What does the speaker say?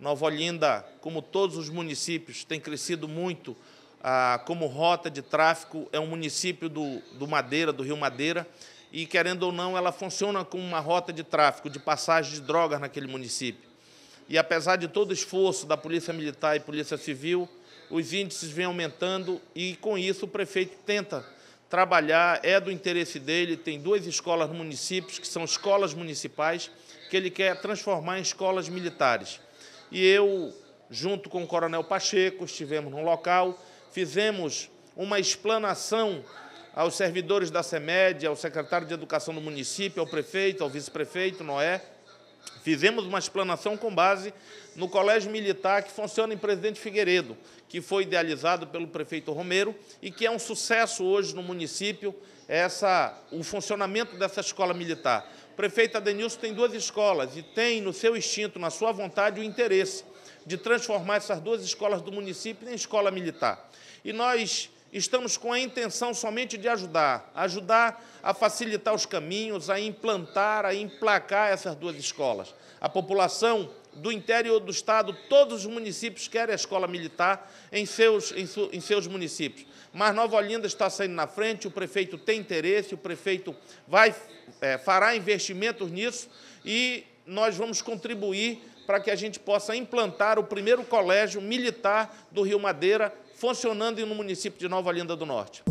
Nova Olinda, como todos os municípios, tem crescido muito ah, como rota de tráfico, é um município do, do Madeira, do Rio Madeira, e, querendo ou não, ela funciona como uma rota de tráfico, de passagem de drogas naquele município. E, apesar de todo o esforço da Polícia Militar e Polícia Civil, os índices vêm aumentando e, com isso, o prefeito tenta trabalhar, é do interesse dele, tem duas escolas no município, que são escolas municipais, que ele quer transformar em escolas militares e eu, junto com o Coronel Pacheco, estivemos no local, fizemos uma explanação aos servidores da SEMED, ao secretário de Educação do município, ao prefeito, ao vice-prefeito Noé, Fizemos uma explanação com base no Colégio Militar que funciona em Presidente Figueiredo, que foi idealizado pelo prefeito Romero e que é um sucesso hoje no município essa, o funcionamento dessa escola militar. O prefeito Adenilson tem duas escolas e tem no seu instinto, na sua vontade, o interesse de transformar essas duas escolas do município em escola militar. E nós estamos com a intenção somente de ajudar, ajudar a facilitar os caminhos, a implantar, a emplacar essas duas escolas. A população do interior do Estado, todos os municípios querem a escola militar em seus, em, su, em seus municípios. Mas Nova Olinda está saindo na frente, o prefeito tem interesse, o prefeito vai, é, fará investimentos nisso e nós vamos contribuir para que a gente possa implantar o primeiro colégio militar do Rio Madeira, funcionando no município de Nova Linda do Norte.